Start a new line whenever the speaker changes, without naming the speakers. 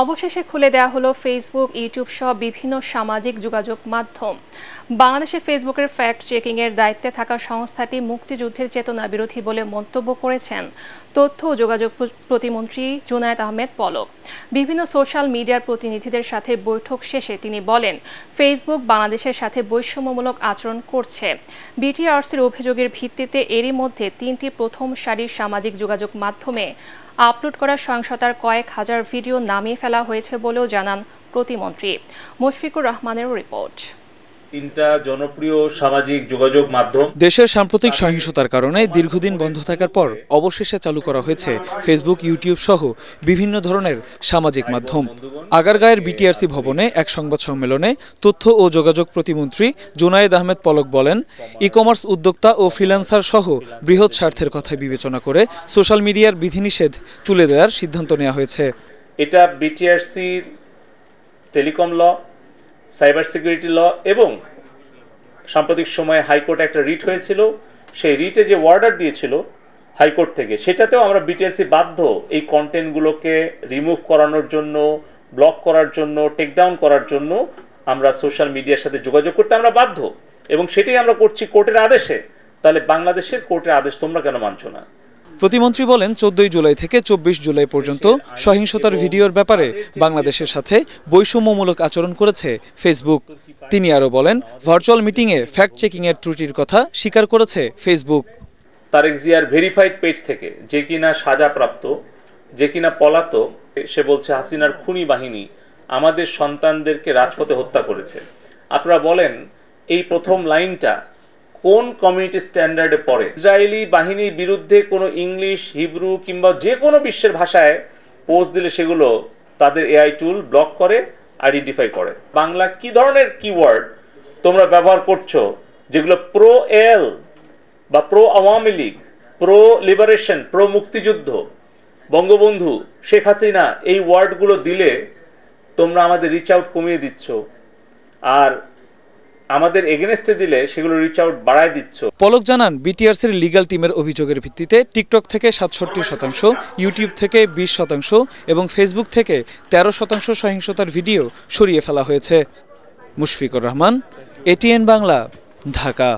অবশেষে খুলে দেয়া হলো ফেসবুক ইউটিউব সহ বিভিন্ন সামাজিক যোগাযোগ মাধ্যম বাংলাদেশে ফেসবুকের ফ্যাক্ট চেকিংয়ের দায়িত্বে থাকা সংস্থাটি মুক্তিযুদ্ধের চেতনা বিরোধী বলে মন্তব্য করেছেন তথ্য ও যোগাযোগ প্রতিমন্ত্রী জুনায়েদ আহমেদ পলক বিভিন্ন সোশ্যাল মিডিয়ার প্রতিনিধিদের সাথে বৈঠক শেষে তিনি বলেন ফেসবুক বাংলাদেশের সাথে বৈষম্যমূলক আচরণ করছে বিটিআরসির অভিযোগের ভিত্তিতে এরই মধ্যে তিনটি প্রথম সারির সামাজিক যোগাযোগ মাধ্যমে আপলোড করা সহিংসতার কয়েক হাজার ভিডিও নামিয়ে ফেলা হয়েছে বলেও জানান প্রতিমন্ত্রী মুশফিকুর রহমানের রিপোর্ট
তিনটা জনপ্রিয় সামাজিক যোগাযোগ মাধ্যম
দেশের সাম্প্রতিক সহিংসতার কারণে দীর্ঘদিন বন্ধ থাকার পর অবশেষে চালু করা হয়েছে ফেসবুক ইউটিউব সহ বিভিন্ন ধরনের সামাজিক মাধ্যম আগারগাঁয়ের বিটিআরসি ভবনে এক সংবাদ সম্মেলনে তথ্য ও যোগাযোগ প্রতিমন্ত্রী জোনায়েদ আহমেদ পলক বলেন ই কমার্স উদ্যোক্তা ও ফ্রিল্যান্সার সহ বৃহৎ স্বার্থের কথা বিবেচনা করে সোশ্যাল মিডিয়ার বিধিনিষেধ তুলে দেওয়ার সিদ্ধান্ত নেওয়া হয়েছে
এটা বিটিআরসির telecom law cyber security law এবং সাম্প্রতিক সময়ে হাইকোর্টে একটা রিট হয়েছিল সেই রিটে যে অর্ডার দিয়েছিল হাইকোর্ট থেকে সেটাতেও আমরা বিটিআরসি বাধ্য এই কন্টেন্টগুলোকে রিমুভ করানোর জন্য ব্লক করার জন্য টেকডাউন করার জন্য আমরা সোশ্যাল মিডিয়ার সাথে যোগাযোগ করতে আমরা বাধ্য এবং সেটাই আমরা করছি কোর্টের আদেশে তাহলে বাংলাদেশের কোর্টের আদেশ তোমরা কেন মানছো না
প্রতিমন্ত্রী বলেন চোদ্দই জুলাই থেকে চব্বিশ জুলাই পর্যন্ত সহিংসতার ভিডিওর ব্যাপারে বাংলাদেশের সাথে বৈষম্যমূলক আচরণ করেছে ফেসবুক তিনি আরও বলেন ভার্চুয়াল মিটিংয়ে ফ্যাক্ট চেকিংয়ের ত্রুটির কথা স্বীকার করেছে ফেসবুক
তারেক জিয়ার ভেরিফাইড পেজ থেকে যে কিনা সাজাপ্রাপ্ত যে কিনা পলাত সে বলছে হাসিনার খুনি বাহিনী আমাদের সন্তানদেরকে রাজপথে হত্যা করেছে আপনারা বলেন এই প্রথম লাইনটা কোন কমিউনিটি স্ট্যান্ডার্ডে পড়ে ইসরায়েলি বাহিনীর বিরুদ্ধে কোনো ইংলিশ হিব্রু কিংবা যে কোনো বিশ্বের ভাষায় পোস্ট দিলে সেগুলো তাদের এআই টুল ব্লক করে আইডেন্টিফাই করে বাংলা কি ধরনের কিওয়ার্ড তোমরা ব্যবহার করছো যেগুলো প্রো এল বা pro Awami League pro liberation pro মুক্তিযুদ্ধ বঙ্গবন্ধু শেখ হাসিনা এই ওয়ার্ডগুলো দিলে তোমরা আমাদের রিচ আউট কমিয়ে দিচ্ছ আর আমাদের এগেনস্টে দিলে সেগুলো রিচ আউট বাড়ায় দিচ্ছ পলক জানান বিটিআরসির লিগাল
টিমের অভিযোগের ভিত্তিতে টিকটক থেকে সাতষট্টি শতাংশ ইউটিউব থেকে ২০ শতাংশ এবং ফেসবুক থেকে ১৩ শতাংশ সহিংসতার ভিডিও সরিয়ে ফেলা হয়েছে মুশফিকুর রহমান এটিএন বাংলা ঢাকা